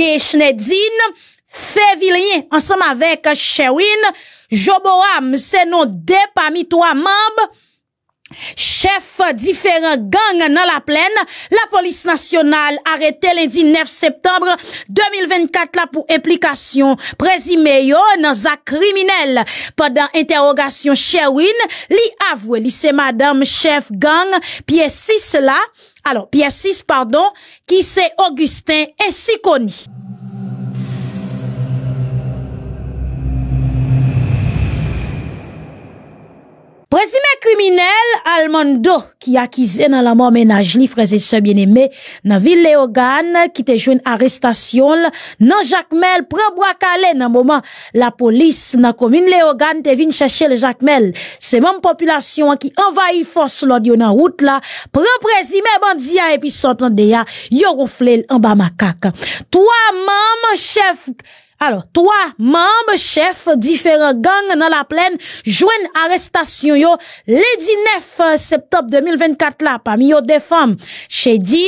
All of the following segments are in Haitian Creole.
De Chnedine, Fevillien, ansem avek Chewin, Joboam, se non depa mitwa mamb, chef diferent gang nan la plen, la polis nasyonal arete lendi 9 septembre 2024 la pou implikasyon prezi meyo nan zak kriminel. Padan interogasyon Chewin, li avwe li se madam chef gang piye 6 la, Alors, pièce 6, pardon, qui c'est Augustin et connu. Prezime kriminel alman do ki akize nan la moun menaj li freze se bieneme nan vil le ogan ki te jwen arrestasyon la nan jakmel prebwa kale nan mouman la polis nan komin le ogan te vin chache le jakmel se moun populasyon ki envayi fos lodi yo nan wout la prezime bandiya epi sotan deya yo rufle l amba makaka Toa moun moun chef... Alors, trois membres chefs différents gangs dans la plaine joignent arrestation yo le 19 septembre 2024 là parmi yo des femmes Chedine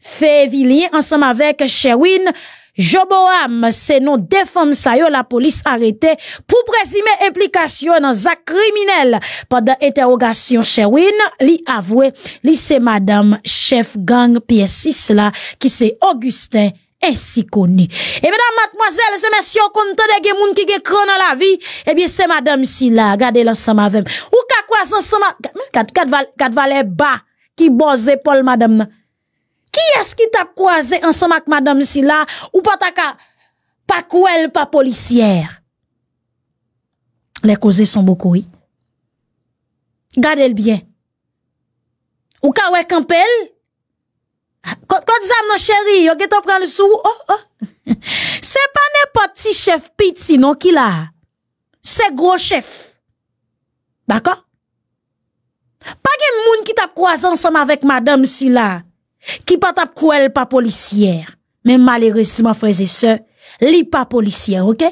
Févilien ensemble avec Sherwin Joboam, c'est nos deux femmes ça yo, la police arrêtée pour présumer implication dans un criminel. Pendant interrogation, Sherwin, li avoué, li c'est madame chef gang PS6 là, qui c'est Augustin et si connu. Et mesdames, mademoiselle, c'est messieurs, comme tant de gens qui ont dans la vie, eh bien, c'est madame si là, regardez l'ensemble avec. Ou qu'à quoi ensemble, quatre valets bas, qui bosse Paul madame nan. Qui est-ce qui t'a croisé ensemble avec madame si ou pas ta pas quoi pas policière? Les causes sont beaucoup, oui. Gardez-le bien. Ou qu'à ouais campel, quand ça mon chéri, yo geto prendre le sou, oh, oh. pas pa chef petit non qui là, c'est gros chef. D'accord? Pas de moun qui tape croisé ensemble avec madame Silla, qui pas t'a elle pas policière. Mais malheureusement, frères et sœurs, li pas policière, ok?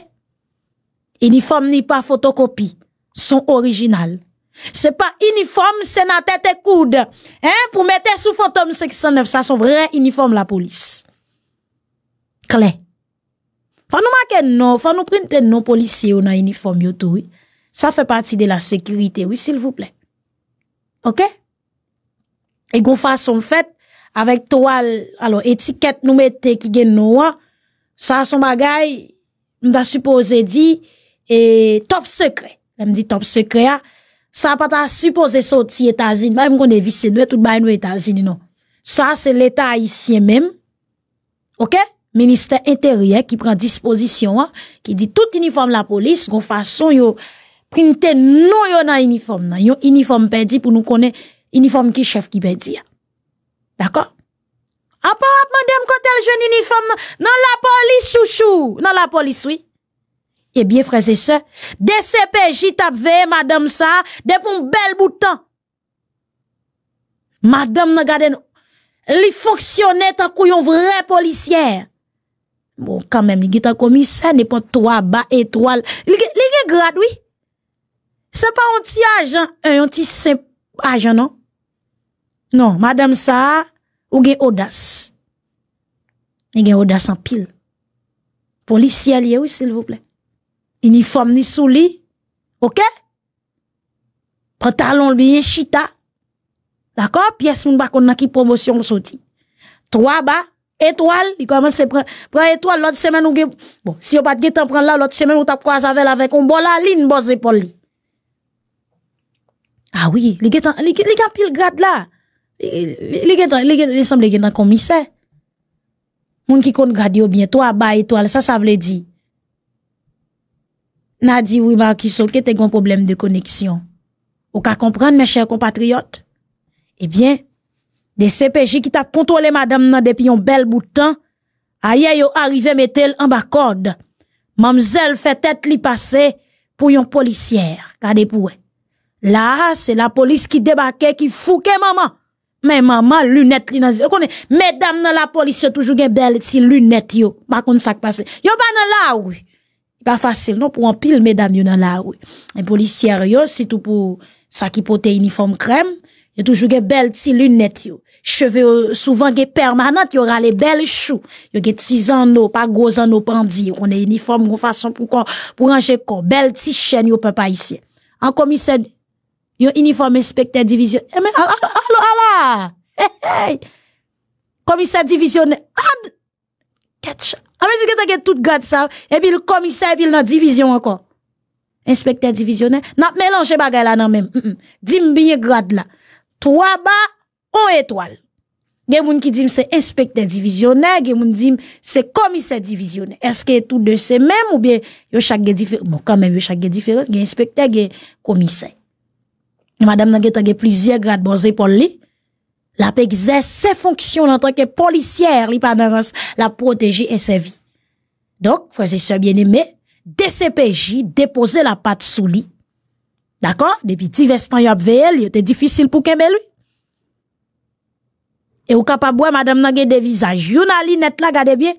Uniforme ni pas photocopie, sont original c'est pas uniforme c'est tête et koud. Hein? Pour mettre sous fantôme 609. ça sont vrai uniforme la police. Clé. Faut nous marquer non faut nous printer non policier nos uniforme uniform yo Ça ça fait de la sécurité, Oui, s'il vous plaît. Ok? et vous façon, avec avec toile Alors, étiquette nous mettez qui gagne noir. Hein. ça sont son on va supposer dit et top me dit top secret, hein. Ça pas ta supposée sortir états unis même qu'on est nou nous tout bay états Etazini non. Ça, c'est l'État ici même, ok? ministère intérieur qui prend disposition hein, qui dit tout uniforme la police, gon façon yo printe non yo nan uniforme nan, yo uniforme pedi pour nous konen uniforme qui chef qui perdi hein. d'accord À demander mandem kote le jeune uniforme nan, la police, chouchou, Dans la police, Oui? Eh bien, frères et sœurs, DCPJ tape madame ça, depuis un bel bout temps. Madame n'a nous li fonctionnait tant une vrai policière. Bon, quand même, il a un commissaire, n'est pas trois bas étoiles. Il est grade, oui. C'est pas un petit agent, un petit simple agent, non? Non, madame ça, ou avez audace. Il gen audace en pile. policière oui, s'il vous plaît uniforme ni sous lit. OK? Pantalon bien chita. D'accord? Pièce moun bakon nan ki promotion sorti. Trois bas, étoile, il commence à prendre étoile l'autre semaine ou bon, si on pas de temps prendre là l'autre semaine on t'a croisé avec avec un bol à ligne bosse épaule. Ah oui, li gen li gen pile grade là. Li gen li gen li semble gen commissaire. Moun ki kon grade bien trois bas étoile, ça ça veut dire n'a dit oui, bah, qui ok, t'es un problème de connexion. Ou ka comprendre, mes chers compatriotes? Eh bien, des CPJ qui t'a contrôlé madame depuis un bel bout de temps, ailleurs yo arrivé mettel en bas corde. Mamselle fait tête li passer pour une policière. Gardez pour Là, c'est la police qui débarquait, qui fouquait maman. Mais maman, lunettes li nan Mesdames la police toujours gen belle si lunettes yo. Pas passe. Yo pas la oui. La fase, nou pou an pil, medam, yon an la wè. En polisièr yon, sitou pou sa ki pote uniform krem, yon toujou gen bel ti lunet yon. Cheve yon, euh, souvan gen permanant, yon rale bel chou. Yon gen tizan nou, pa gozan nou, pa an di. Onè uniform, yon fason pou anje kon. Bel ti chen yon pe pa isye. An komisen, yon uniform inspektè divisyon, eh, alò, alò, alò! Komisen eh, divisyon, ad! Kèt chè! Ah mais si il y a tout grade ça. Et puis, le commissaire, et puis, il dans division encore. Inspecteur divisionnaire. N'a mélangé bagay là, non, même. Mm, mm. dis bien grade là. Trois bas, un étoile. quelqu'un qui qui dim c'est inspecteur divisionnaire, qui moun dim c'est commissaire divisionnaire. Est-ce que tout de les mêmes ou bien yo chaque gen différent? Bon, quand même yo chaque il différent, a inspecteur, a commissaire. Madame n'a gen t'as plusieurs grades bon pour la police exerce ses fonctions en tant que policière, li la protéger et sa vie. Donc, frères et bien-aimés, DCPJ déposer la patte sous lit. D'accord? Depuis divers temps, y a il était difficile pour qu'elle lui. Et au capable, madame n'a des visages. Y'en a l'île net là, regardez bien.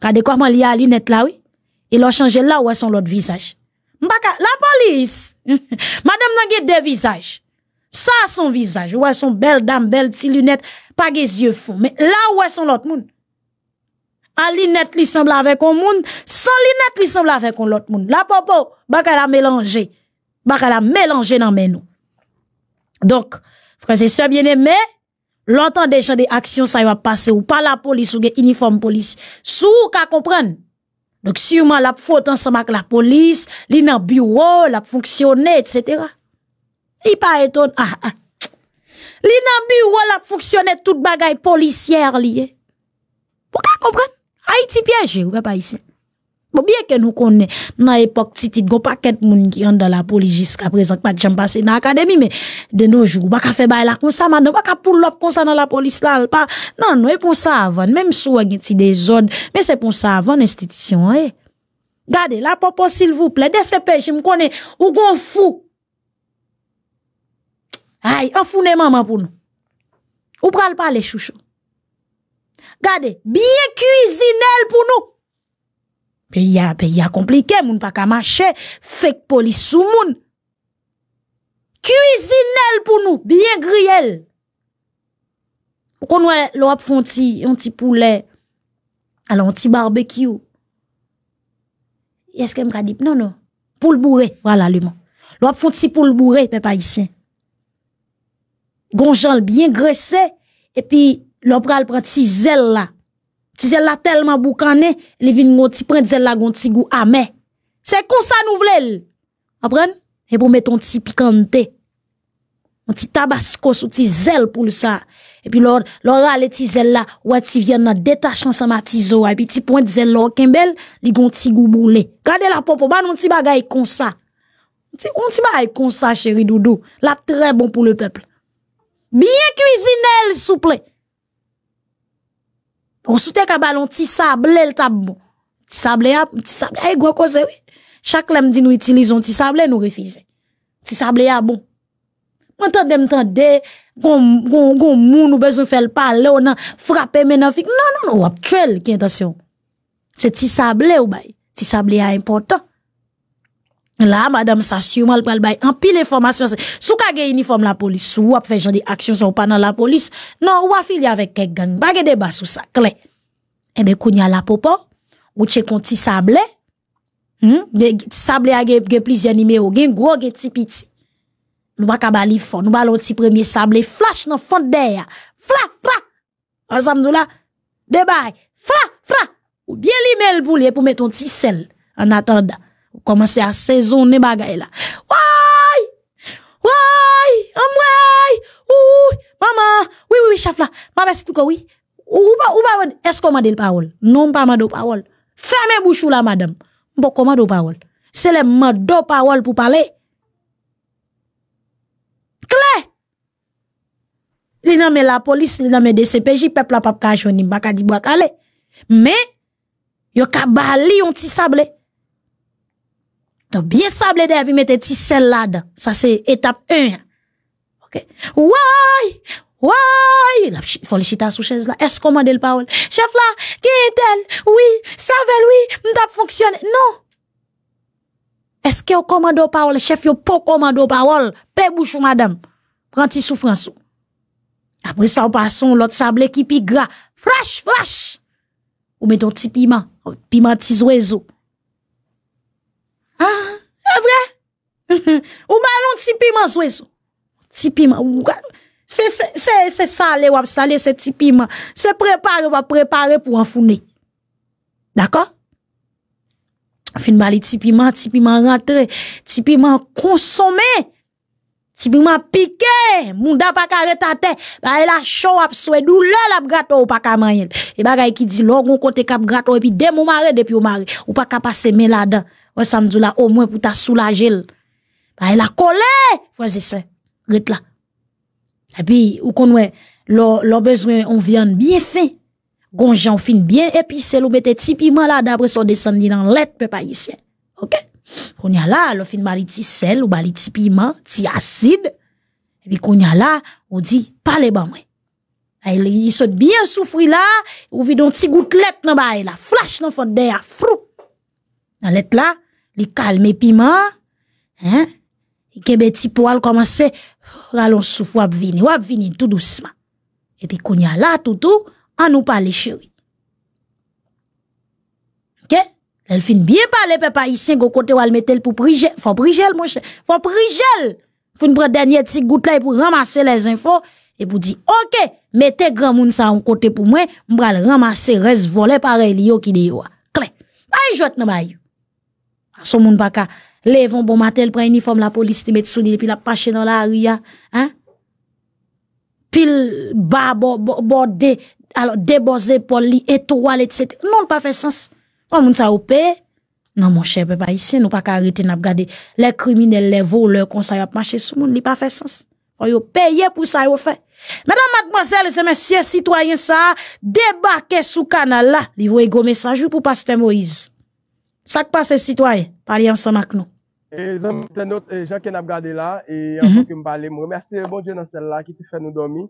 Regardez comment li a la net là, oui. Et l'a changé là, où est son autre visage. Mbaka, la police! madame n'a des visages. Ça son visage. Ouais, son belle dame, belle petite lunette, pas des yeux fous. Mais là, ouais, son l'autre monde. A lunette, lui semble avec un monde. Sans lunette, lui semble avec un autre monde. La popo, bah, elle a mélangé. Bah, elle a mélangé dans mes nous. Donc, frères et sœurs bien-aimés, l'entend des gens des actions, ça va passer ou pas la police ou des uniforme police. Sous, qu'à comprendre. Donc, sûrement, la faute ensemble avec la police, l'in bureau, la fonctionner, etc. Il pa eton, ah, ah. Li nan bureau la fonctionner tout bagay policière lié. Pourquoi Haïti Haiti Haïti piège ou pas ici. Bon, bien que nous connaissons, dans l'époque, si tu pas paquet qui rentre dans la police jusqu'à présent, pas de gens passé dans l'académie, mais de nos jours, pas faire bail là comme ça, maintenant, pas pull l'op comme ça dans la police là, pas, non, non, et pour ça avant, même si on a des désordre, mais c'est pour ça avant l'institution, eh. Gardez, la popo, s'il vous plaît, DCPJ, je me connais, ou gon fou, Ay, enfoune maman pour nous. Ou pral pas les chouchou. Gardez, bien cuisinel pour nous. Pays a, pays a compliqué, moun pas ka marcher, fake police sous moun. Cuisinel pour nous, bien grillel. Ou kon wè l'op un petit poulet, alors un petit barbecue. Est-ce que m'kadip? dit? Non, non. poule voilà le mot. L'op fonti poule bourrée, bourré, papa ici. Gonjan li byen gresè, epi lop pral pran ti zèl la. Ti zèl la telman boukane, li vin moun ti pran ti zèl la goun ti gou amè. Se konsa nou vle li. Aprende? E pou met ton ti pikante. Moun ti tabaskos ou ti zèl pou lisa. Epi lor, lor alè ti zèl la, wè ti vyen nan detachan sa matizo, epi ti e pran ti zèl la okèmbèl, li goun ti gou boule. Kande la popo, ban moun ti bagay konsa. Moun ti bagay konsa, chéri doudou. La trè bon pou lè peplè. Bien cuisiné, s'il vous plaît. Pour souter qu'à ballon, petit sable, le tabou. Petit sable, ah, petit sable, eh, ah, gros cause, oui. Chaque lame dit nous utilisons petit sable, nous refusons. Petit sable, ah bon. M'entendez, m'entendez, gon, gon, gon, moun, nous besoin faire le parler, on a frappé, mais non, non, non, ou tuer, qui intention. C'est petit sable, ou bail. Petit sable, ah, important. Là, madame, ça sûrement le bail en pile information. Sou ka uniforme la police, ou fait des actions ça ou pas dans la police. Non, ou affilié avec quel gang. Pas de débat sous ça, clé. Eh ben, kounya la popo, ou tche konti sablé. Hmm? De, sablé a ge, plusieurs numéros, gen gros, gen petit petit. Nous pas kabali fort, nous balon petit premier sablé, flash dans fond d'air. Fra, fla Ensemble là, débat, fla fra. Ou bien l'email pour pour mettre un petit sel en attendant. Ou à a saisonner ne bagay Wai! Oui Oui Amwey! Maman! Oui, oui, oui, là. la. Maman, c'est tout quoi, oui. Ou est ou qu'on m'a dit le parole? Non pas mande parole. Ferme bouchou là, madame. comment do parole. C'est le mande pour pour pale. Kle! Li la police, li nan DCPJ, peuple la pap ka jouni, baka di bwa Mais, Mais, yo ka bali yon petit sable. Donc, bien sablé derrière, puis mettez petit sel là-dedans. Ça, c'est étape 1. OK. Why? Why? La, faut le chita sous chaise là. Est-ce qu'on m'a dit le parole? Chef là, qui est-elle? Oui, ça va lui, m'tap fonctionne? Non. Est-ce que commande au parole? Chef, yo pas de parole. Père bouchou, madame. Prends-tu souffrance. Après ça, on passe l'autre sablé qui pi gras. Flash, flash! Ou un petit piment. Piment, petit oiseau. Ha? Ah, a vre? Ou ba nou tipi man sou e sou? Tipi man. Se sale wap, sale se tipi man. Se prepare wap, prepare pou an founi. Daka? Afin ba li tipi man, tipi man rentre. Tipi man konsome. Tipi man pike. Munda pa kare tate. Ba e la chow ap sou e. Dou lal ap gato ou pa kaman yel. E ba gaya ki di logon kote kap gato. Epi dem ou mare, depi ou mare. Ou pa kapa seme la dan. Ouais, dit là, au moins pour ta soulager. Bah, elle a collé, frères et sœurs. là. Et puis, ou qu'on ouais, leur besoin, on vient bien fait Gonjan fin bien épicé, ou mette petit piment là, d'après son descendu dans l'être, peu pas ici. OK? On y a là, le fin ti sel, ou ti piment, ti acide. Et puis, qu'on y a là, on dit, parlez ben moi. Il saute bien souffri là, ou vit un petit gouttelette dans la là, flash dans fond d'air, frou. Dans l'être là, li kalme piment hein? Kebe ti poal komanse, ralon souf wap vini, wap vini tout doucement. qu'on y kounya la toutou, an nou parler chéri. Ok? elle fin bien parler, papa ici go kote wal metel pou prijel, mon prijel mon chè, Faut une Foun prendre denye ti goutte là, pour ramasser les infos. Et pour dire, ok, mettez grand moun ça en kote pou moi mbral ramasser reste vole pare yo ki de yo a. Kle, ay jwet nan bayou. Son moun ka levon bon matin, prend uniforme la police, met sous lui, puis la pache dans la ria, hein? Pile bo bordé, alors débosé pour li étoile, etc. Non, pas fait sens. on moun sa paye Non, mon cher, papa, ici nous pas qu'à arrêter, n'a regarder les criminels, les voleurs, qu'on ça, y a marché sous moun, li pas fait sens. Faut yo payer pour ça, yo fait. Mesdames, mademoiselles et messieurs, citoyens, ça, débarquez sous canal là, li voye go message pour pasteur Moïse. Ça qui passe, citoyen, parlez ensemble avec nous. Et amis, mm-hmm. notre, et gens qui nous regardé là, et en mm que me parler, je remercie bon Dieu dans celle-là qui te fait nous dormir.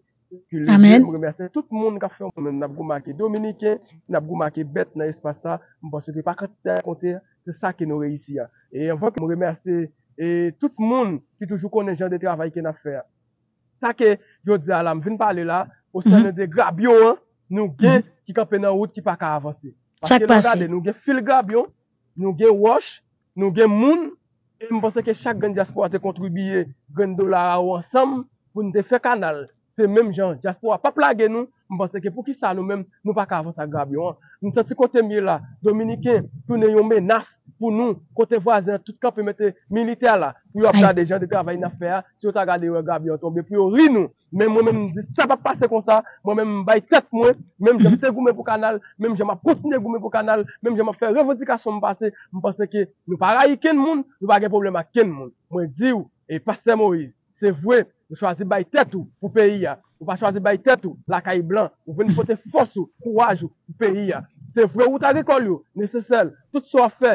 Amen. Je remercie tout le monde qui a fait nous dormir. Nous avons Dominique, nous pas marqué Bête dans l'espace-là. Je pense que pas quand c'est ça qui nous réussit. Hein. Et en fait, je remercie et tout le monde qui toujours connaît les gens de travail qui nous fait. Ça que je dis à l'âme, je viens parler là, au sein mm -hmm. de Grabion, hein. nous mm-hmm. qui campent dans route qui pas qu'à avancer. Ça qui passe. Nous avons fil Grabion. Nou gen wosh, nou gen moun E mpensa ke chak gen jaspo a te kontribuye Gen do la awan sam Poun te fe kanal Se menm jan, jaspo a pa plage nou Je pense que pour qui ça nous-mêmes, nous ne pouvons pas avancer à Gabion. Hein. Nous sommes de côté mieux là. Dominicain, y n'est une menace pour nous, côté voisin, tout le camp peut mettre militaire là. Pour avoir des gens de travail dans l'affaire, si vous avez regardé Gabion tomber, pour rire nous. Mais moi-même, je dis, ça va passer comme ça. Moi-même, je vais tête moi. Même je vais goûter pour le canal. Même je vais continuer à goûter pour canal. Même je vais faire revendication passé. Je pense que nous ne pouvons pas monde. Nous pas avoir de problème à quel monde. Moi, je dis, et Pasteur Moïse, c'est vrai. Ou pa chwazi bay tetou pou peyi ya. Ou pa chwazi bay tetou la kayi blan. Ou veni pou te fosso, kouwajou pou peyi ya. Se fwe ou ta dekol yo, nese sel, tout so a fe.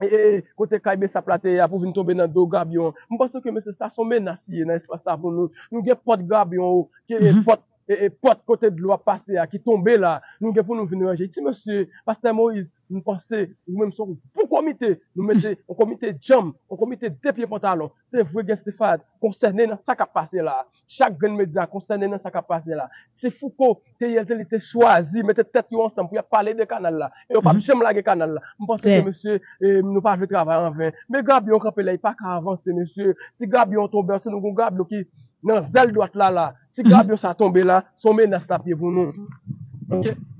e, e, e, kote kaybe sa plate ya pou vini tombe nan do gab yon. Mwen baso ke mwen se sa sombe nasi, nan espasta pou nou, nou gen pot gab yon ou, gen mhm. pot... e, e pot kote dlo a pase a, ki tombe la, nou gen pou nou veni anje, ti monsye, pastor Moise, nou pense, pou komite, nou mese, ou komite djam, ou komite depye potalo, se vwe gen stifad, konserne nan sa kapase la, chak gen medya, konserne nan sa kapase la, se fuko, te yelten li te chwazi, mette tet yo ansan pou ya pale de kanal la, e ou pa bichem la ge kanal la, monsye, monsye, eh, nou pa ve travay anve, me gabi yon kapelay, pa ka avanse monsye, se gabi yon tombe ansen, nou kon gabi lo ki, nan zel do atla la, Si gabyo sa tombe la, somen na stapye bonon.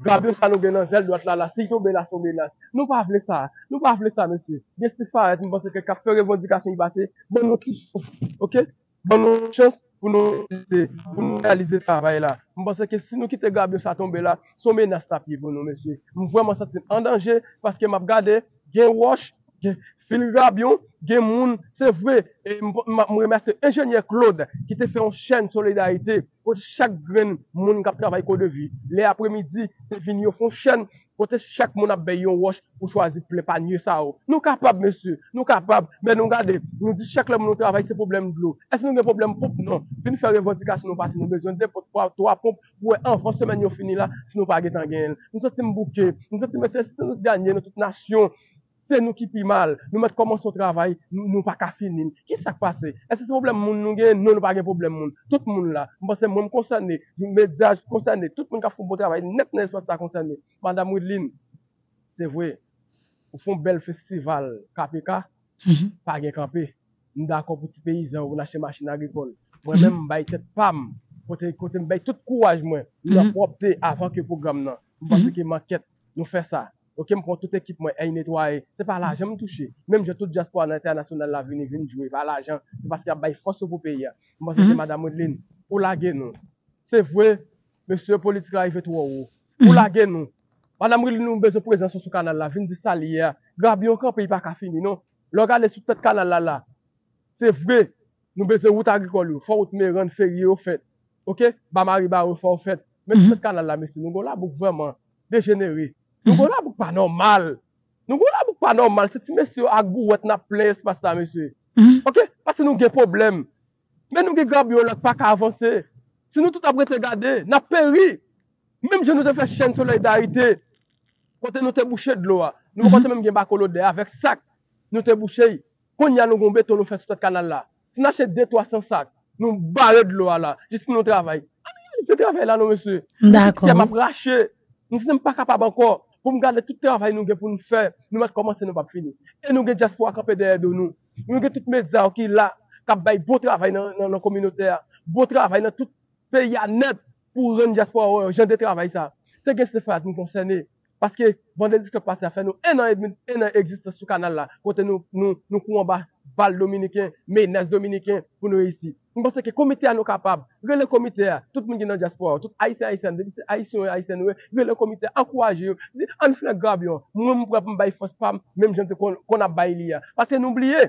Gabyo sa nou genan zel do at la la, si yon be la somen la. Nou pa avle sa, nou pa avle sa, monsi. Gen stifa et, monsi ke kap fere vondikasyon yi base, bonon bon, chans pou nou realize travay la. Monsi ke si nou kite gabyo sa tombe la, somen na stapye bonon, monsi. Monsi, monsi, monsi, monsi, monsi, monsi. Fil gab yon, gen moun, se vwe, e mw remeste enjenye Claude, ki te fe yon chen solidarite, pou te chak gren moun kap travay kou de vi. Le apremidi, te vini yon fon chen, pou te chak moun ap be yon wosh pou chwazi ple panye sa ou. Nou kapab, mesu, nou kapab, men nou gade, nou di chak le moun travay se problem dlo. E se nou gen problem poup, non. Vi nou fe revotika se nou pas se nou bezyon de pou te po ap to ap poup, pou e an fon semen yon fini la, se nou pa getan gen. Nou se ti mbouke, nou se ti mbouke, se ti mbouke, se ti mbouke, se ti mbouke, c'est nous qui pis mal, nous mettons commencer son travail, nous ne pas finir. Qu'est-ce qui s'est passé Est-ce que c'est problème nous n'avons pas de problème Tout le monde là, je pense que moi concerné, du média concerné, tout le monde qui a fait un bon travail, net n'est pas concerné. Madame Woodline, c'est vrai, vous faites un bel festival KPK, mhm. pas de camper. Nous d'accord pour les paysans, vous achète machine agricole. Moi-même, je tête pam. côté côté, je tout courage, moi, nous mhm. avons opté avant que le programme, je pense mhm. que maquette, nous fait ça. Ok, je prends toute l'équipe, je vais Ce n'est pas l'argent qui me touche. Même j'ai tout le diaspora international qui vient jouer. Ce n'est pas l'argent. C'est parce qu'il y a une force pour payer. Moi c'est mhm. Madame Mme Odeline, où la non. C'est vrai, monsieur le politique arrive tout haut. Où mhm. la non. Madame Odeline, nous avons besoin de présence sur ce canal. là vient de salir. Grabe, il n'y pas qu'à finir. Non. Regardez sur ce canal là. là. C'est vrai, nous avons besoin de route agricole. Il faut que nous fait. Ok, Bamari Barou, il fait. faire. Mais sur ce canal là, monsieur, nous avons là vraiment dégénérer. Nous mm -hmm. pas normal. Nous avons pas pas normal. C'est si monsieur a goût, n'a place. espace là, monsieur. Ok? Parce que nous avons des problèmes. Mais nous avons des grabiologues pas qu'à avancer. Si nous tout après te garder, nous péri. Même je nous ai une chaîne de solidarité. Quand nous te bouché de l'eau, hein. nous avons mm -hmm. même des de avec sac. Nous te bouché. Quand nous avons béton, nous faisons sur ce canal là. Si nous achetons 2 300 sacs, nous barrons de l'eau là. Juste pour nous travailler. Ah, mais il y a travail là, non, monsieur. D'accord. Nous ne sommes pas capables encore. pou m gade tout travay nou gen pou nou fè, nou mèk komanse nou bap fini. E nou gen diaspo akapè derè do nou. Nou gen tout mè zan ok la, kap bay bo travay nan lò kominote a. Bo travay nan tout peya net pou ren diaspo a wè, euh, jande travay sa. Se gen se fè ad mou konsène, paske vandele diske pasè a fè nou, enè existè sou kanal la, kote nou kouman bè. Val Dominikin, Maynes Dominikin, pou nou e isi. Mwen pense ki komite an nou kapab. Ve le komite a, tout mwen di nan diaspora. Tout aise aise an, aise an oue. Ve le komite a kouajir. An fwen grab yon, mwen mwen prep mwen bay fos pam, mwen mwen jante kon ap bay li a. Pase nou oubliye,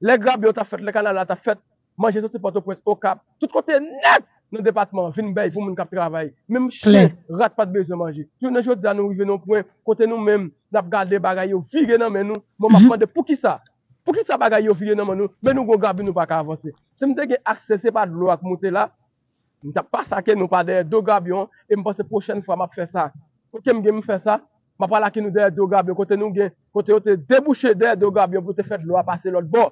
le grab yon ta fet, le kanal la ta fet, manje sou sepato pres o kap, tout kote net nan departman, vin bay pou mwen kap travay. Mwen mwen chle, rat pat beze manje. Yon nan jote zan nou yon ven nou pren, kote nou menm, dap gade baray yo, vire nan men nou, mwen Ou ki sa bagay yo vide nanman nou, men nou gwo gabyon nou pa ka avanse. Se mde gen aksese pa dlo ak mwote la, mta pa sa ke nou pa dey do gabyon, e mpase prochen fwa map fwe sa. Fwe kem gen mfwe sa, ma pala ke nou dey do gabyon, kote nou gen, kote yo te debouche dey do gabyon pou te fwe dlo apase lor. Bon,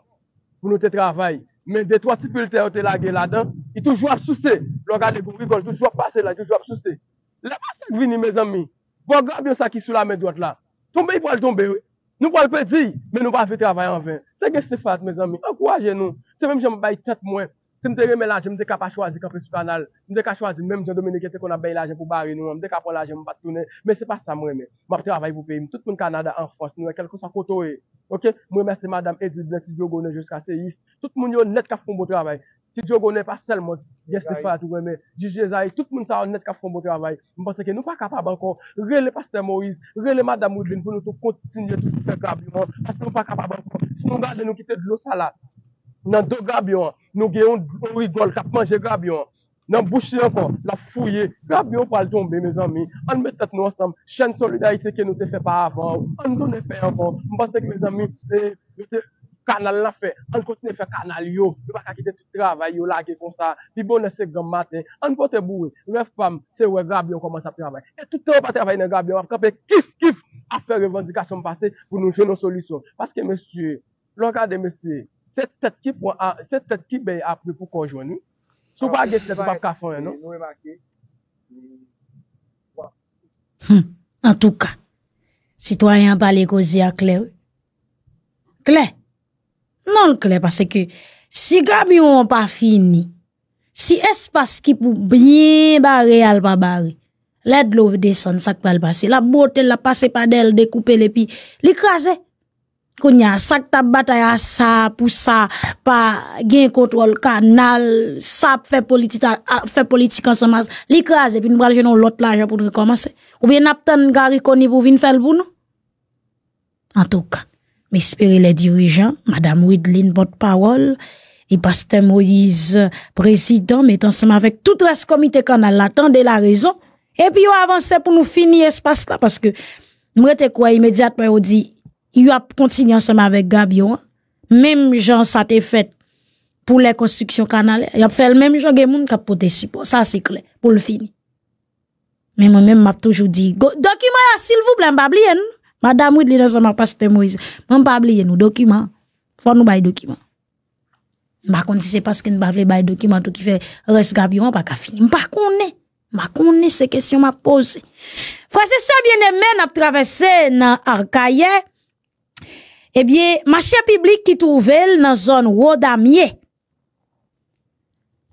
pou nou te travay. Men dey 3 tipil tey yo te lage la dan, i toujwa ap souse. Lora dey gwo rigol, toujwa ap pase la, toujwa ap souse. Le pa se vini me zanmi, bon gabyon sa ki sou la men do atla. Tombe yi po al tombe wey Nou pou alpe di, men nou pa fe travay an ven. Se gen stifat, mez ami, an kou wajen nou. Se ve m jen m bay tet mwen, se m te remelaj, m de ka pa chwazi kapi su banal. M de ka chwazi, men m jen Dominique te kon a bay la jen pou bari nou, m de ka pa la jen m patrounen. Men se pa sa m reme, m ap travay pou pe. Tout moun Kanada an fos, nou e kel kon sa koto e. Ok, m remese madame Edith Blesi Diogo nou jiska Seyis. Tout moun yo net ka foun bo travay. Si Djogo ne pa sel mod, yes te fadou we me. Di Jezay, tout moun sa an net kap fon bo travay. Mpaseke nou pa kapabanko, rele Pastor Maurice, rele Madame Oudine, pou nou tou kontinye tout se grabyon. Mpaseke nou pa kapabanko, si nou gade nou kite dlo salat, nan tou grabyon, nou geyon oridol kap manje grabyon. Nan bouchi ankon, la fouye, grabyon pal jombe me zami. An metat nou asam, chen solidarite ke nou te fe pa avan, an do ne pe ankon. Mpaseke me zami, e, eh, me te... kanal la fe, an kote ne fe kanal yo, an kote ki te ti travay yo lage kon sa, pi bon esek dan maten, an kote bouwe, mwen fam, se we grab yo koman sa travay, e an kote ki te travay ne grab yo, an kope kif, kif, afe revendikasyon pase pou nou jeno solisyon, paske msye, lorkade msye, se tet ki beye apne pou konjoni, sou pa ge te te pap kafoye, no? Nou e maki? En touka, sitwayan bali gozi a kler, kler, Non, le clé, parce que si camion pas fini, si espace qui pour bien barrer, elle pas barrer. L'aide l'eau descend, ça pas le passer. La beauté, la passer pas d'elle, découper les pieds, l'écraser. ça que ta bataille à ça, pour ça, pas gain contrôle canal, ça fait politique, ah, fait politique ensemble, l'écraser, puis nous allons jenon l'autre l'argent pour recommencer. Ou bien n'attend gari koni pour venir faire pour nous. En tout cas. M'espérer les dirigeants, Madame Widlin, porte-parole, et Pasteur Moïse, président, Mais ensemble avec tout le comité canal, attendez la raison, et puis on avance pour nous finir espace là, parce que, moi, quoi, immédiatement, on dit, il a continué ensemble avec Gabion, même gens ça été fait pour les constructions canales. il a fait le même genre de monde qui a support, ça c'est clair, pour le finir. Mais moi-même, m'a toujours dit, document, s'il vous plaît, Madame Woodley dans ma pasteur Moïse. M'en pas oublié nos documents. Faut nous bailler documents. M'a contre si c'est parce que nous pas bailler documents tout qui fait reste gabion pas qu'à finir. M'pa connaît. M'a Je ces questions m'a posé. Frère c'est ça bien aimé n'a traversé dans Arcaye. Eh bien, marché public qui trouvait dans zone Rodamier.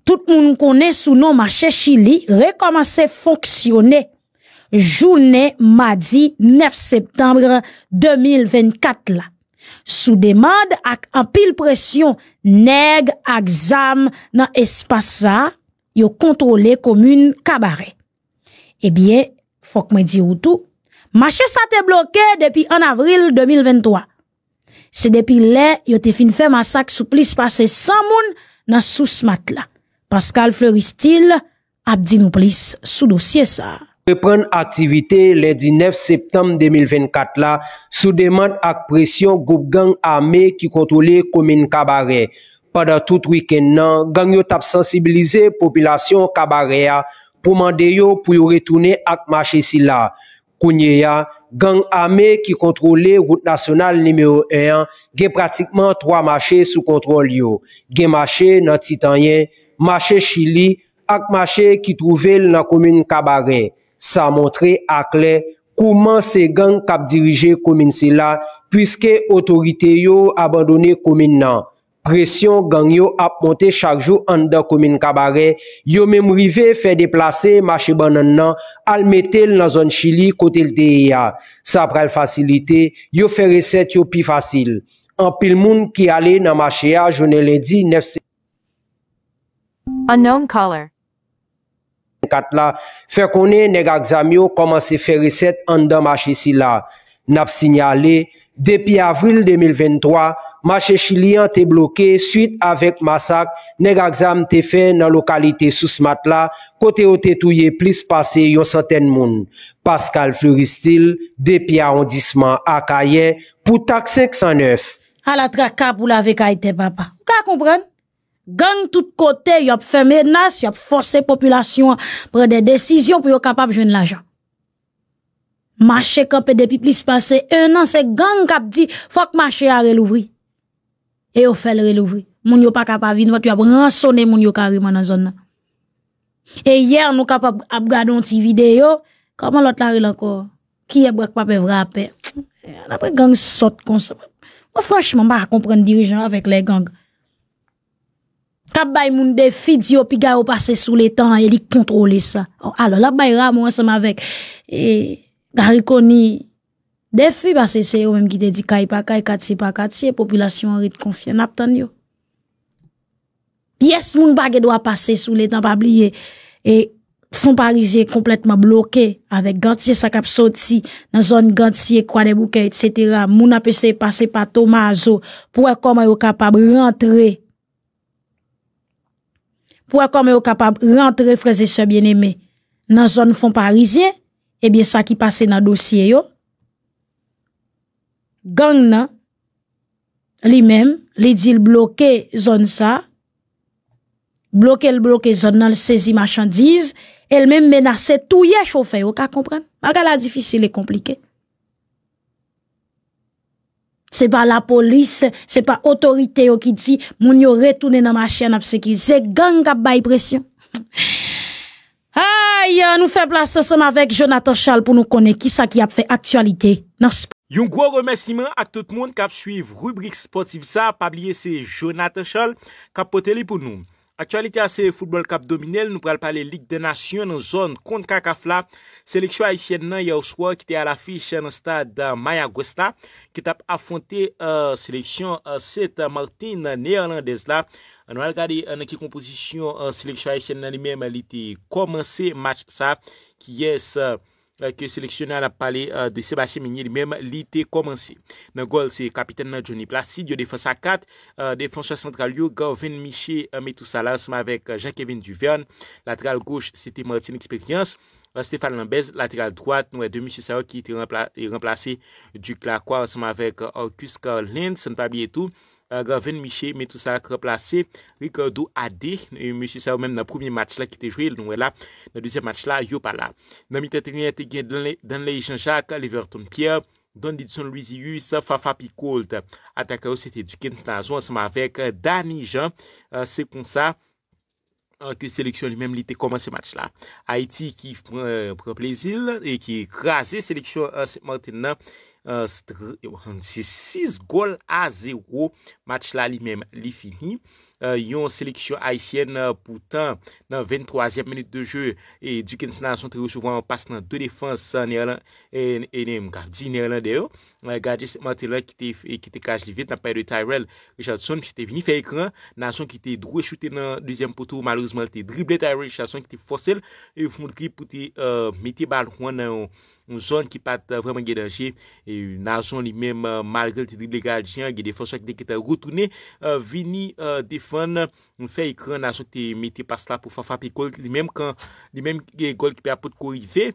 Tout le monde connaît sous nom marché Chili, recommencer fonctionner. Jounè madi 9 septembre 2024 la. Sou demande ak an pil presyon neg ak zam nan espasa yo kontrole komoun kabare. Ebyen, eh fok mwen di woutou, machè sa te bloke depi an avril 2023. Se depi le, yo te fin fè masak sou plis pase san moun nan sou smat la. Pascal Fleuristil ap di nou plis sou dosye sa. reprenn aktivite lè 19 septem 2024 la, sou deman ak presyon goup gang ame ki kontrole komine Kabare. Pada tout wiken nan, gang yo tap sensibilize popilasyon Kabare ya, pou mande yo pou yo retoune ak mache si la. Kounye ya, gang ame ki kontrole route nasyonal nimeyo 1, gen pratikman 3 mache sou kontrol yo. Gen mache nan Titanyen, mache Chili, ak mache ki touvel nan komine Kabare. Sa montre akle, kouman se gen kap dirije koumine sila, pwiske otorite yo abandone koumine nan. Presyon gen yo ap monte chakjou an da koumine kabare, yo memrive fe deplase mache ban nan nan al metel nan zon Chili kote lteye ya. Sa pral fasilite, yo fe reset yo pi fasil. An pil moun ki ale nan mache ya, jounen ledi nefse. Fè konè neg aksam yo komanse fè riset an dan ma chesila Nap sinyalè, depi avril 2023, ma chesilian te bloke suite avèk masak Neg aksam te fè nan lokalite sou smat la, kote yo te touye plis pase yon saten moun Pascal Fleuristil, depi aondisman akaye, pou tak 509 A la trak kab ou la vek aite baba, ou ka kompran? gang tout côté, y a fait menace, y a forcé population prendre des décisions pour capable joindre l'argent. Marché campé depuis plus passé un an, c'est gang qui dit, faut que marché a relouvri. Et ont fait le relouvri. yo pas capable vivre, tu as rançonné mon yo carrément dans zone Et hier, nous capable regarder une petite vidéo, comment l'autre la encore? Qui est braque vrai vrai eh, Après gang saute comme ça. Moi, franchement, pas comprendre dirigeant avec les gangs. Kap bay moun defi diyo pi gaya ou pase sou le tan e li kontrole sa. Oh, alo, la bay ramou anseman vek. E, gari koni defi base se yo menm ki de di kayi pa kayi, katye pa katye, populasyon rete konfiyen ap tan yo. Pyes moun bagye do a pase sou le tan, pa bliye, e fon parizye kompletman bloke avek gantye sakap soti nan zon gantye kwa de bouke, etc. Moun apese pase pa to mazo pou e komay ou kapab rentre pour comment est capable de rentrer, frères et bien-aimés, dans la zone fond parisien, eh bien, ça qui passait dans le dossier, yo, gang, là, lui-même, les dit bloquer zone ça, bloquer le bloquer zone dans le marchandise, elle-même menace tout y chauffeur, vous comprenez? C'est difficile et compliqué. Se pa la polis, se pa otorite yo ki di, moun yo retoune nan ma chen ap se ki zek gang kap bay presyon. Ay, nou fe plas se som avèk Jonathan Charles pou nou konè ki sa ki ap fe aktualite. Yon gwo remesime ak tout moun kap suiv rubrik sportiv sa, pabliye se Jonathan Charles, kapote li pou nou. Aktualite a se futbol kap domine, nou pral pale lig de nasyon nan zon kont Kakafla. Seleksyon a isyen nan yaw swa ki te al afish nan stad Mayagwesta ki tap afonte euh, seleksyon euh, set Martin Nerlandez la. Nou al gade euh, nan ki kompozisyon seleksyon a isyen nan li men li te komanse match sa ki yes... Kè seleksyonè a la pale de Sébastien Mignet, li mèm li te komansi. Nan gol se kapiten Nanjouni Plassi, diyo defensa 4, defensa central yo, Garvin Miché, euh, Metoussala, anseman vek euh, Jean-Kevin Duverne, lateral gauche, c'était Martin Experience, euh, Stéphane Lambez, lateral droite, nouè de Michel Saouk, ki te remplase Duc Lacroix, anseman vek Orcus Carlin, Saint-Pabie et tout. Euh, Graven Miche, Metoussac replase, Ricardo Adé, M. Saoumèm nan premier match la ki te jwe, nou wè la, nan deuxième match la, Yopala. Nan mi tete niye te gen Danley Jean-Jacques, Leverton Pierre, Dondidson Luizius, Fafa Picoult, Ataka ou sete Duken Stanzou ansama vek euh, Dany Jean, euh, Sekonsa, anke seleksyon li menm li te koman se match la. Haiti ki pre plezil e ki e krasi seleksyon sep martin nan 6 gol a 0 match la li menm li fini. Euh, yon seleksyon Haitien pou tan nan 23e menit de jo e Dukens nan son te recevwa an pas nan 2 defans e ne mkardji ner lan de yo. Mwen mkardji sep martin la ki te kaj li vet nan paye de Tyrell Richard Sonm se te vini fe ekran nan son ki te drou choute nan 2e potou malou Mwen te drible ta rej chason ki te fosil E foun ki pou te euh, meti bal kwen nan ou Ou zon ki pat euh, vreman ge danji E ou nan zon li menm euh, mal ge Te drible gal jen Ge defonsan ki deke ta rotounen Vini defon Fè ekran nan zon ki te meti pas la pou Fafapikol Li menm kan Li menm ge gol ki pe apot korive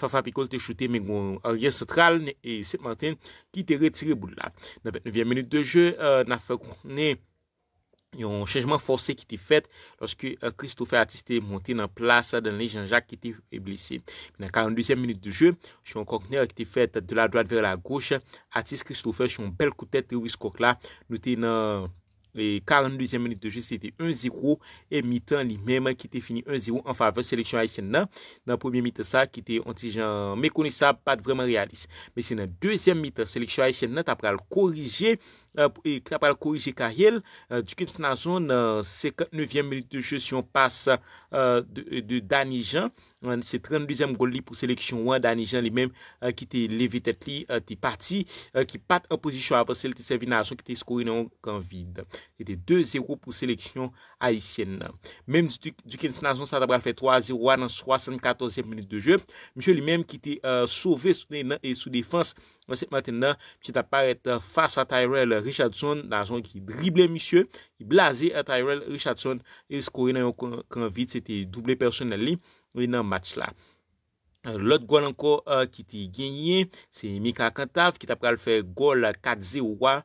Fafapikol te chute menm A rye sotral E sep manten ki te retire boulak 9.5 menit deje Nafakounen Yon chenjman force ki ti fet. Lorski euh, Christopher Atis te monte nan plasa. Dan Léjean Jacques ki ti blise. Nan 42e minute de jeu. Chou yon kokner ki ti fet de la droite ver la gauche. Atis Christopher chou yon bel koutet. Rewis kok la. Nou te nan 42e minute de jeu. Se te 1-0. E mitan li mèman ki te fini 1-0. En fave seleksyon Aïtien nan. Nan 1e mite sa ki te anti jen mèkouni sa. Pat vreman realis. Men se nan 2e mite seleksyon Aïtien nan. Ta pral korije. E klapal korije karyel, Duken Snazon, 59 menit de je, si yon passe euh, de Danijan, se 32e gol li pou euh, seleksyon 1, Danijan li menm ki te levite li, te parti, ki pat oposisyon apos selte servinasyon ki te skorine yon kan vide. Te 2-0 pou seleksyon Aisyen. Menm si Duken Snazon, sa tabal fe 3-0 nan 74e menit de je, Misho li menm ki te sove sou defans, Mwen se maten nan, mwen se ta paret fasa Tyrell Richardson nan zon ki drible mwen, mwen se blaze Tyrell Richardson e skorin nan yon konvite, se te doble personel li, mwen se nan match la. Lot gol anko ki te genye, se Mika Kantav ki ta prele fe gol 4-0-1,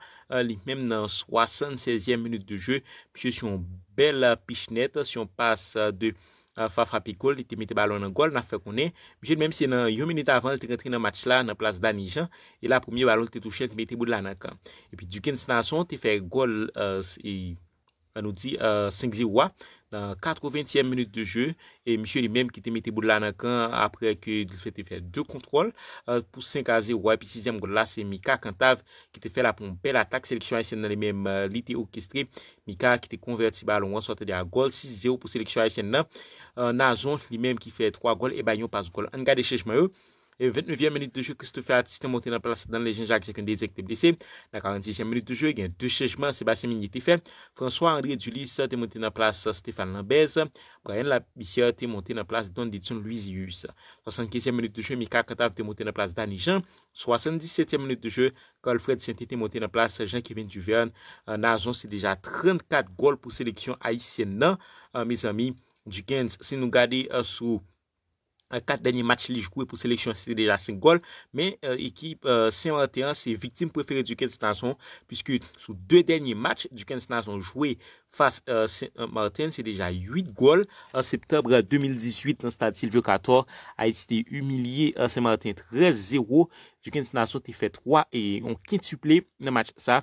li men nan 76e minute de je, mwen se si yon bel pichnet, si yon pas de... Euh, Fafrapi gol, ti mète balon nan gol, na fè konè. Mjèd mèm si nan yon minute avan, l te gètrin nan match la, nan plas danijan, e la pòmye balon te touche, l te mète boud lanaka. E pi dukin s'nason, ti fè gol, anou di, 5-0-3, Dan 80e minute de jeu. Et monsieur li mèm ki te mette bout la nan kan apre ke dil fete fè 2 kontrol. Pou 5 a 0 wè. Pi 6e goal la se Mika Kantav ki te fè la pou mpèl atak. Seleksyon SN nan li mèm li te orkestri. Mika ki te konvert si balon an sote de a goal. 6-0 pou seleksyon SN nan. Nazon li mèm ki fè 3 goal. E bayon pas goal. Angade Chechmanou. Et 29e minute de jeu, Christophe Attis te monte na plase Dan Lejean, Jacques Jakin, Dede Ekte Blesse. La 47e minute de jeu, gen 2 chejman, Sébastien Mignet te fe. François-André Dullis te monte na plase Stéphane Lambez. Brian Labissière te monte na plase Don Ditson, Louis Yus. La 75e minute de jeu, Mika Katav te monte na plase Danny Jean. La 77e minute de jeu, Karl-Fred Sinti te monte na plase Jean-Kevin Duvern. Euh, na zon, se deja 34 gol pou seleksyon Aïs Sénan, euh, mes amis du Gens. Se nou gade euh, sou... 4 denye match li jkou e pou seleksyon se deja 5 gol. Men ekip Saint-Martin se viktim preferi du Kent St-Anson. Piske sou 2 denye match du Kent St-Anson jwé fas Saint-Martin se deja 8 gol. A septabre 2018 nan stadie Silvio Cator a eti te umilie Saint-Martin 13-0. Du Kent St-Anson te fe 3 et yon kent suple ne match sa.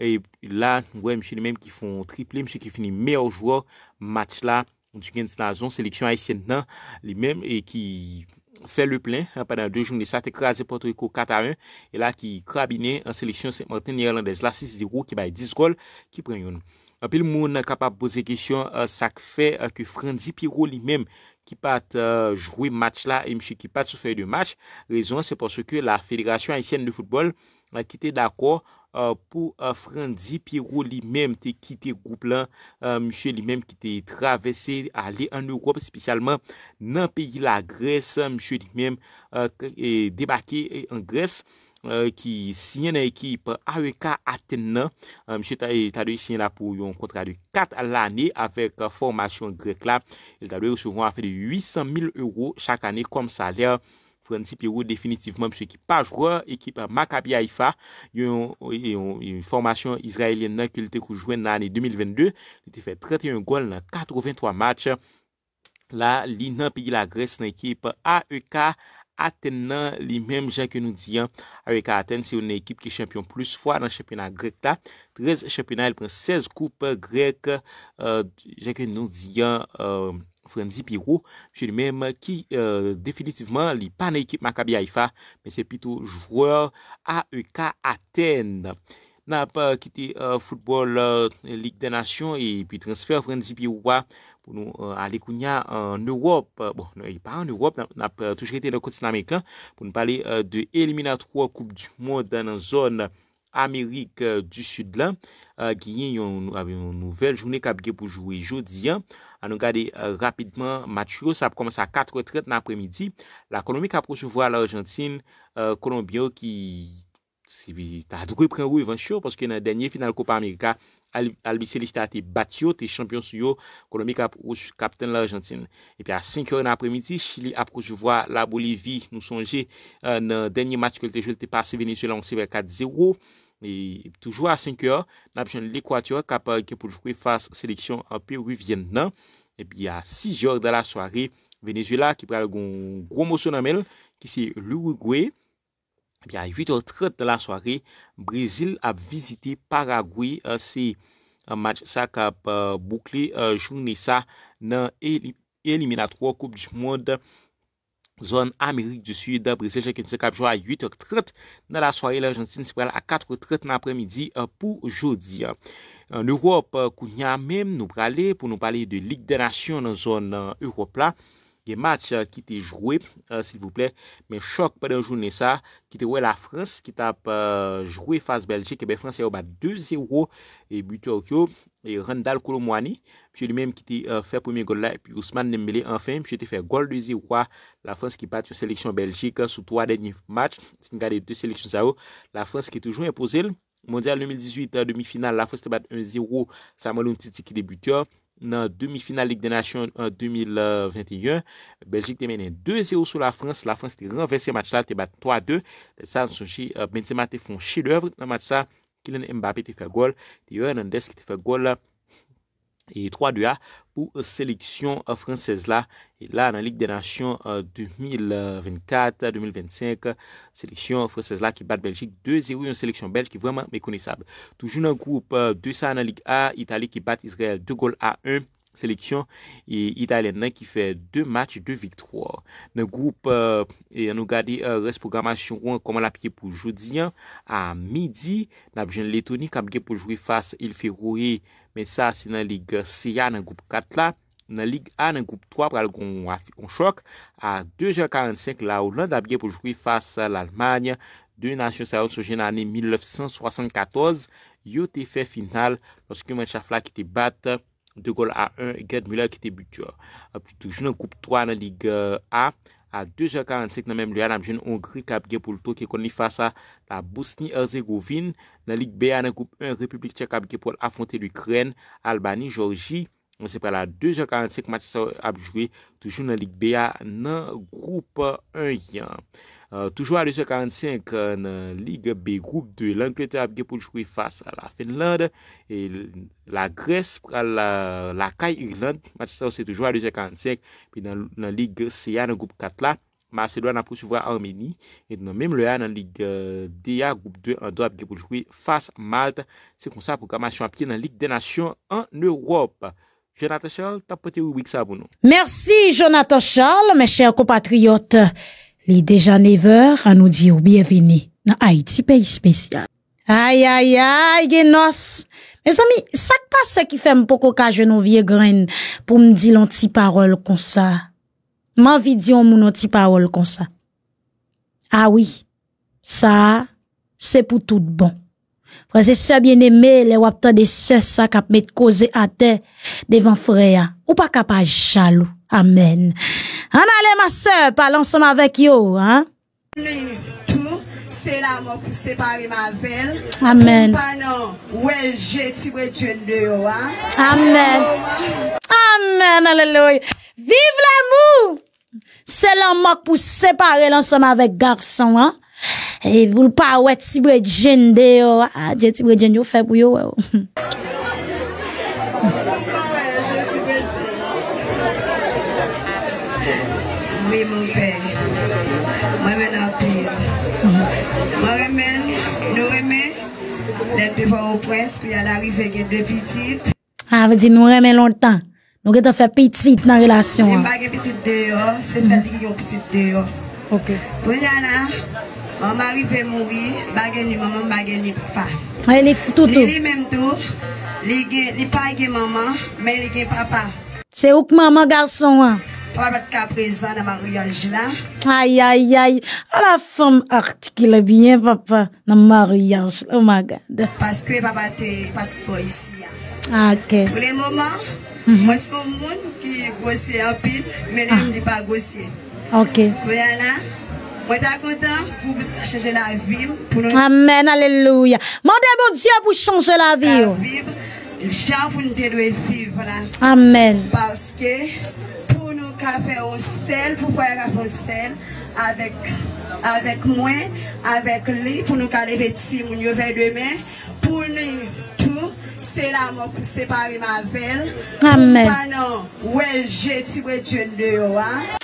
E la nou vwe mshe li menm ki fon triple mshe ki fini meyo jwor match la. Mpou ti gen si nan zon, seleksyon Haitien nan li menm e ki fe le plen. Padan 2 jouni sa te krasi Porto Rico 4-1. E la ki krabine seleksyon Saint-Martin-Ny-Orlandes la 6-0 ki baye 10 gol ki pren yon. Anpil moun kapap pose kesyon sak euh, fe euh, ki Frenzy Piro li menm ki pat euh, jwoui match la. E mchi ki pat sou fey de match. Rezon se porso ke la Federasyon Haitien de Foutbol ki te d'akor. Euh, pou euh, fran J. Pierrot li menm te kite goup euh, la, msye li menm kite travesse, ale an Europe spesyalman nan peyi la Gres, msye li menm debake an Gres, ki sinye nan ekip A.E.K.A. Atenna, msye ta doye sinye nan pou yon kontradu kat al ane, avek formasyon Grek la, el ta doye soukwen afele 800.000 euro chak ane kom saler, Prensi Perou definitivmen pi yo ki pa jwre ekip Makabi Haifa, yo yon formasyon israelien nan ke wete kou jwene nan ani 2022, wete fè 31 gol nan 83 match. La li nan pigi la Gres nan ekip A.E.K. Aten nan li menm jankè nou diyan. A.E.K. Aten si yon ekip ki champyon plus fwa nan champyonan Grek la. 13 champyonan, el pren 16 koupe Grek, jankè nou diyan Moussou. Euh, Frenzy Piro, jè li mèm ki euh, definitivman li pa nan ekip Makabi Haifa, mè se pito jwòr AEK Athènes. Nè ap kite futbol Ligue des Nations, e pi transfer Frenzy Piro wa pou nou ale euh, kounya an Europe, bon, nou e pa an Europe, nè ap touche rete nan konti nan Mekan, pou nou pale euh, de Elimina 3, Koupe du Monde, dan an zone. Amerik euh, du Sudlan Giyen euh, yon nouvel jounen Kabige pou jowe jodi A nou gade rapidman matrio Sa p komanse a 4.30 nan apremidi La ekonomik aposou vwa la Argentine Kolombiyo ki Sebi, ta adoukwe pren rou evansyo, paske nan denye final Kopa Amerika, albi selista te bati yo, te champion sou yo, ekonomik ap wous kapten la Argentine. E pi a 5 or nan apremidi, chili ap wous jouvoi la Bolivie, nou sonje euh, nan denye match kol te jol te pase Venezuelan, sebe 4-0, e toujou a 5 or, nan ap joun l'Ekwatur, kap wous euh, joukwe fase seleksyon api wous vyen nan. E pi a 6 or de la soare, Venezuela ki prel goun goun mousou namel, ki se lourou gwey, A 8.30 de la soare, Brezile ap vizite Paraguay euh, se match sa kap euh, boukle euh, jouni sa nan eliminatro koup di moun de zon Amerik du Sud. Brezile jek ense kap jwa a 8.30 de la soare, l'Argentine se pral a 4.30 nan apremidi pou joudi. N'Europe kounia menm nou prale pou nou pale de Ligue des Nations nan zon Europe la. Gen match euh, ki te jwè, euh, s'il vous plè, men chok pè den jounè sa, ki te wè la Frans ki tap jwè fase Beljik, e bè Frans e wè bat 2-0, e butyo okyo, e rendal Koulou Mwani, pi chè di menm ki te fè pwemye gol la, e pi Ousmane Ndembele, enfin, pi chè te fè gol 2-0, la Frans ki bat yon seleksyon Beljik, sou 3 denye match, si n kade yon seleksyon sa wè, la Frans ki te jwè yon posil, mondial 2018, demi final, la Frans te bat 1-0, sa mwen loun titi ki de butyo, nan demi final Ligue des Nations 2021. Belgique te menen 2-0 sou la Frans. La Frans te zan. Versi mat chal te bat 3-2. Tetsan sou chi. Euh, Benzema te fon chi lèvre nan mat chal. Kilen Mbappé te fe gol. Te yon nan Desk te fe gol. E 3-2-A pou seleksyon euh, Fransesla. E la nan Ligue des Nations 2024-2025. Seleksyon Fransesla ki bat Beljik 2-0. Yon seleksyon Beljik ki vwèman mèkounisab. Toujou nan goup 200 euh, nan Ligue A. Italie ki bat Israel 2-1. Seleksyon Italien nan ki fè 2 match 2-3. Nan goup, e euh, an nou gade res programasyon roun. Koman la piye pou joudi. A midi, nabjen letouni kabge pou jouri fase il fè rouye. Men sa, se nan lig C-A nan goup 4 la, nan lig A nan goup 3, pral goun afi kon chok, a 2h45 la, ou nan dabye pou jwifas l'Almanye, 2 nation sa yon sojen nan ane 1974, yote efè final, loske Menchafla ki te bat, 2 gol a 1, Gerd Müller ki te butu. A pi toujou nan goup 3 nan lig A. A 2h45 nanmen mlyan ap jwen Hongri kabge pou lto ke kon li fasa la Bosni Erzegovine. Nanlik beya nan group 1 Republik Tchèk kabge pou l'afonte l'Ukraine, Albani, Georgie. On sepe la 2h45 matisa ap jwen toujoun nanlik beya nan group 1 yan. Euh, toujou euh, a 2.45 nan lig B group 2, lank lete apge pou ljoui fase la Finlande, la Grespre, la Kaye-Irlande. Matisou se toujou a 2.45 nan lig C ya nan group 4 la. Mase lwa nan prousevwa Armeni. Et nan menm le ya nan lig D ya group 2, lank lete apge pou ljoui fase Malte. Se kon sa prokama chanpye nan lig de nasyon an Europe. Jonathan Charles, tapote ou wik sa pou nou. Mersi Jonathan Charles, me chen kompatriot. Li dejan neveur an nou di ou biye vini. Nan ay, ti peyi spesya. Ay, ay, ay, genos. Men sami, sak pa se ki fem poko ka jenou vie gren pou mdi lonti parol kon sa? Man vidyon moun lonti parol kon sa? Awi, ah sa, se pou tout bon. Prese se bieneme le wapta de se sa kap met koze ate devan freya. Ou pa kap a jalou. Amen. En hein, allez, ma soeur, parle ensemble avec yo, hein? c'est la mort pour séparer ma velle. Amen. Hein. Amen. Amen. Alléluia. Vive l'amour. C'est la mort pour séparer l'ensemble avec garçon, hein? Et vous le pas, ouais, tibre jende, yo, ah, tibre jende, vous faites pour yo, oui mon mweme je suis en Nous Je au prince puis à l'arrivée deux petites ah vous dites nous remen longtemps nous avons fait petite dans relation. Hein. Je pas petite dehors, c'est celle qui a petite dehors. Ok. Bon, là, mon mari fait mourir, bague ni maman, je ni papa. Elle est tout tout. est même tout. Elle n'est pas maman, mais elle est papa. C'est où que maman garçon? Hein? Pas présent dans mariage là. Aïe, aïe, aïe. Ah, la femme articule bien, papa, dans mariage. Oh my God. Parce que papa, tu pas de ici. Hein. Ah, ok. Pour le moment, mhm. moi, c'est un monde qui gossé en pile, mais je ne suis pas gossé. Ok. Voilà. Moi, t'es content pour changer la vie. Pour nous... Amen, alléluia. Mon Dieu pour changer la vie. La vie, oh. qui nous vivre, là. Amen. Parce que kafe o sel pou fwe kafe o sel avek mwen avek li pou nou ka leveti moun yo ve demen pou nou tou se la moun separe ma vel pou panon wel jeti we djen de yo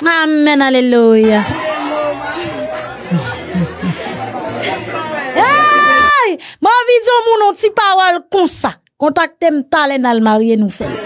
amen aleloya bon, moun anvijon moun an ti pawal konsa kontakte m talen al marye nou fe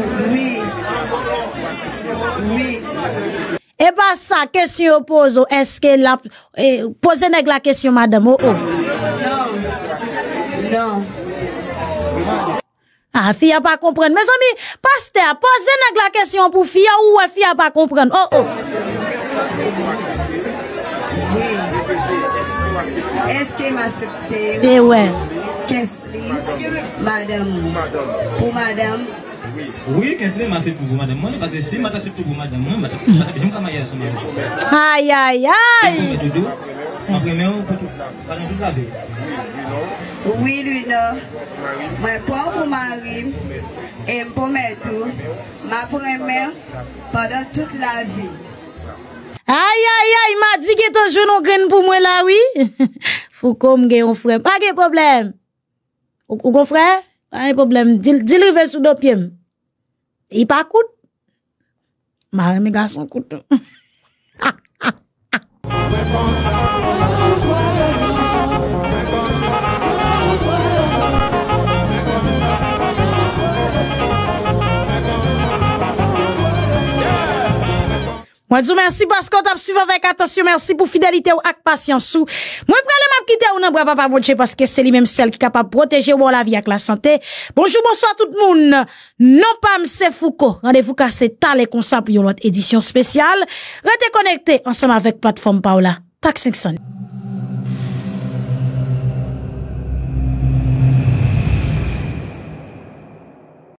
Et eh pas ben, ça, question pose, est-ce que la, eh, posez la question, madame, oh, oh. Non. Non. Ah, fille a pas compris. Mes amis, pasteur, posez la question pour fille ou fille a pas comprendre. Oh, oh. Est-ce que m'accepte? Eh ouais. Qu'est-ce que madame? Pour madame, Ouye kese mase pou mwade mwen, waze si mwate se pou mwade mwen, mwate si mwate se pou mwade mwen, mwate se pou mwade mwen. Ayi ayi ayi. Ouye luna, mwen pou mwade mwen, mwen pou mwade mwen, mwen pou mwade mwen, mwen pou mwade mwen. Ayi ayi ayi, mwa di ki te jounon kren pou mwen lawi. Fou kom genyon frem. Pake problem? Ouye kon frem? Pake problem? Dilrive sou dopyem. Ipakut. Mahal migasong kuto. Moi, je vous remercie parce que vous avez suivi avec attention. Merci pour fidélité et avec patience. Moi, je vais vous quitter parce que c'est lui-même celui qui est capable de protéger la vie avec la santé. Bonjour, bonsoir tout le monde. Non, pas M. Foucault. Rendez-vous car c'est talé comme ça pour une autre édition spéciale. Restez connectés ensemble avec plateforme Paola. Tac 500.